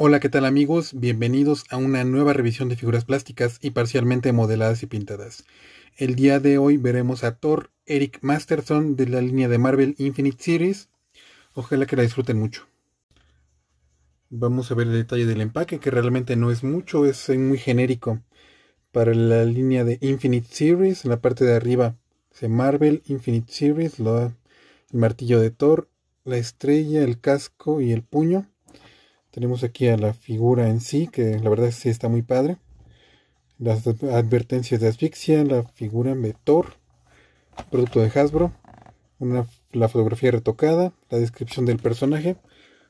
Hola, ¿qué tal amigos? Bienvenidos a una nueva revisión de figuras plásticas y parcialmente modeladas y pintadas. El día de hoy veremos a Thor Eric Masterson de la línea de Marvel Infinite Series. Ojalá que la disfruten mucho. Vamos a ver el detalle del empaque, que realmente no es mucho, es eh, muy genérico. Para la línea de Infinite Series, en la parte de arriba, se Marvel Infinite Series, el martillo de Thor, la estrella, el casco y el puño. Tenemos aquí a la figura en sí, que la verdad sí está muy padre. Las advertencias de asfixia, la figura Metor, producto de Hasbro, la fotografía retocada, la descripción del personaje,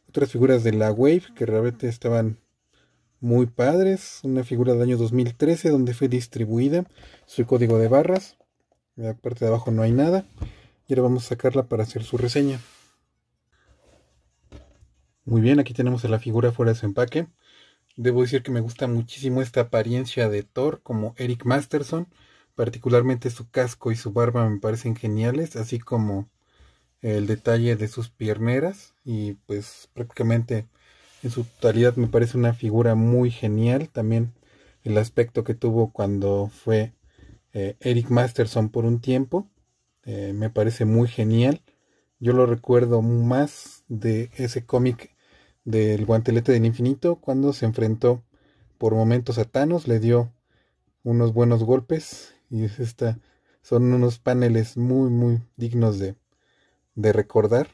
otras figuras de la Wave que realmente estaban muy padres, una figura del año 2013 donde fue distribuida su código de barras, en la parte de abajo no hay nada, y ahora vamos a sacarla para hacer su reseña. Muy bien, aquí tenemos a la figura fuera de su empaque. Debo decir que me gusta muchísimo esta apariencia de Thor como Eric Masterson. Particularmente su casco y su barba me parecen geniales, así como el detalle de sus pierneras. Y pues prácticamente en su totalidad me parece una figura muy genial. También el aspecto que tuvo cuando fue eh, Eric Masterson por un tiempo. Eh, me parece muy genial. Yo lo recuerdo más de ese cómic del guantelete del infinito cuando se enfrentó por momentos a Thanos, le dio unos buenos golpes y esta, son unos paneles muy muy dignos de, de recordar.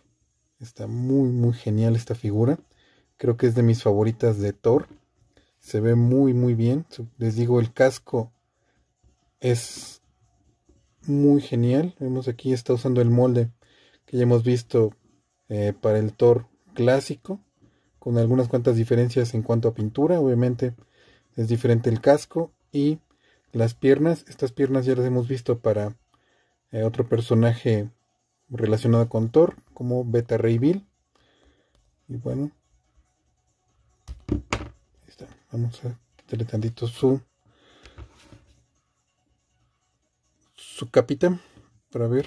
Está muy muy genial esta figura. Creo que es de mis favoritas de Thor. Se ve muy muy bien. Les digo, el casco es muy genial. Vemos aquí está usando el molde que ya hemos visto eh, para el Thor clásico con algunas cuantas diferencias en cuanto a pintura, obviamente es diferente el casco y las piernas, estas piernas ya las hemos visto para eh, otro personaje relacionado con Thor, como Beta Ray Bill. Y bueno, vamos a quitarle tantito su su capita para ver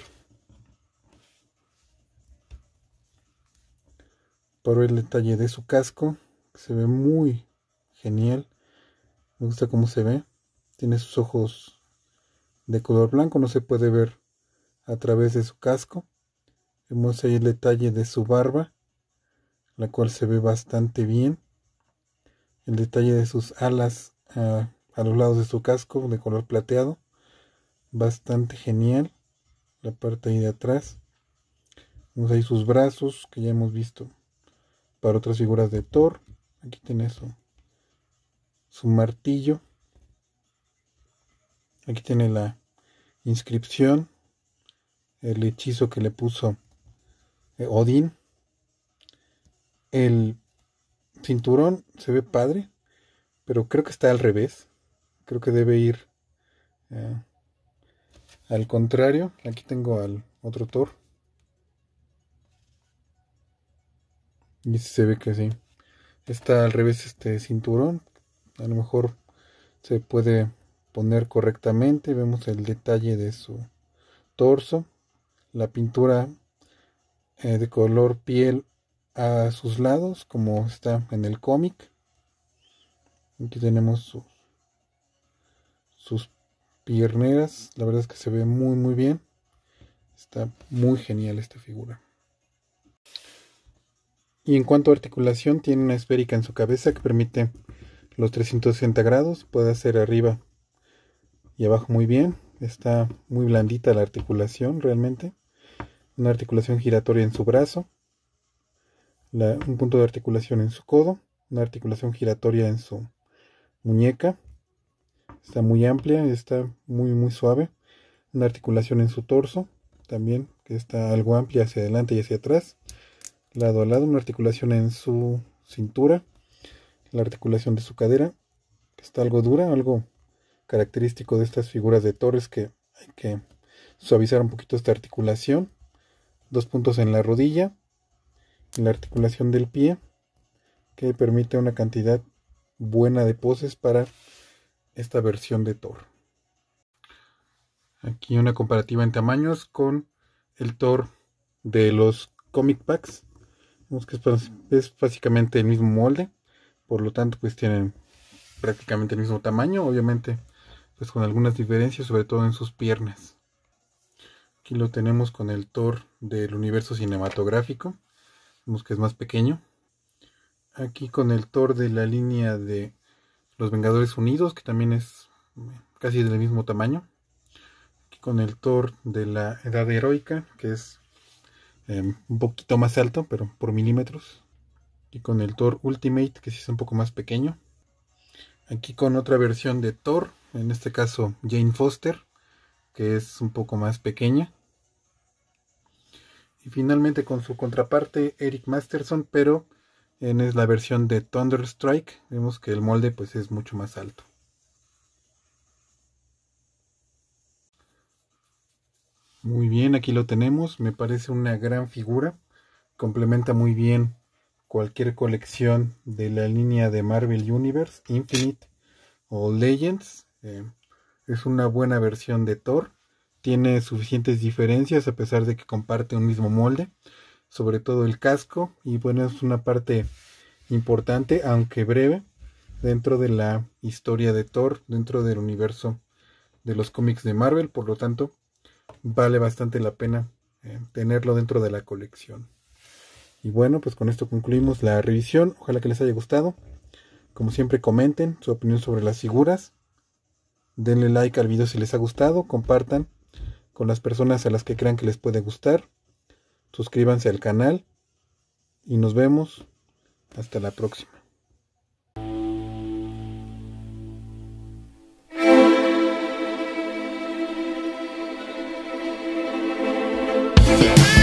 Por el detalle de su casco, que se ve muy genial. Me gusta cómo se ve. Tiene sus ojos de color blanco, no se puede ver a través de su casco. Vemos ahí el detalle de su barba, la cual se ve bastante bien. El detalle de sus alas a, ah, a los lados de su casco de color plateado. Bastante genial. La parte ahí de atrás. Vemos ahí sus brazos que ya hemos visto para otras figuras de Thor. Aquí tiene su, su martillo. Aquí tiene la inscripción, el hechizo que le puso eh, Odín. El cinturón se ve padre, pero creo que está al revés. Creo que debe ir eh, al contrario. Aquí tengo al otro Thor. Y se ve que sí. Está al revés este cinturón. A lo mejor se puede poner correctamente. Vemos el detalle de su torso. La pintura eh, de color piel a sus lados, como está en el cómic. Aquí tenemos sus pierneras. La verdad es que se ve muy, muy bien. Está muy genial esta figura y en cuanto a articulación tiene una esférica en su cabeza que permite los 360 grados, puede hacer arriba y abajo muy bien, está muy blandita la articulación realmente, una articulación giratoria en su brazo, un punto de articulación en su codo, una articulación giratoria en su muñeca, está muy amplia, y está muy muy suave, una articulación en su torso también que está algo amplia hacia adelante y hacia atrás, lado a lado, una articulación en su cintura, la articulación de su cadera, que está algo dura, algo característico de estas figuras de torres que hay que suavizar un poquito esta articulación. Dos puntos en la rodilla, la articulación del pie, que permite una cantidad buena de poses para esta versión de Thor. Aquí una comparativa en tamaños con el Thor de los comic packs Vemos que es, básicamente el mismo molde, por lo tanto pues tienen prácticamente el mismo tamaño, obviamente pues con algunas diferencias, sobre todo en sus piernas. Aquí lo tenemos con el Thor del universo cinematográfico, vemos que es más pequeño. Aquí con el Thor de la línea de los Vengadores Unidos, que también es eh, casi del mismo tamaño. Aquí con el Thor de la Edad Heroica, que es Em, un poquito más alto, pero por milímetros. Y con el Thor Ultimate, que sí es un poco más pequeño. Aquí con otra versión de Thor, en este caso Jane Foster, que es un poco más pequeña. Y finalmente con su contraparte Eric Masterson, pero en la versión de Thunderstrike, vemos que el molde pues es mucho más alto. Muy bien, aquí lo tenemos. Me parece una gran figura. Complementa muy bien cualquier colección de la línea de Marvel Universe, Infinite o Legends. Eh, es una buena versión de Thor. Tiene suficientes diferencias a pesar de que comparte un mismo molde, sobre todo el casco. Y bueno, es una parte importante, aunque breve, dentro de la historia de Thor, dentro del universo de los cómics de Marvel. Por lo tanto, vale bastante la pena eh, tenerlo dentro de la colección. Y bueno, pues con esto concluimos la revisión. Ojalá que les haya gustado. Como siempre, comenten su opinión sobre las figuras. Denle like al video si les ha gustado. Compartan con las personas a las que crean que les puede gustar. Suscríbanse al canal. Y nos vemos. Hasta la próxima. Thank you.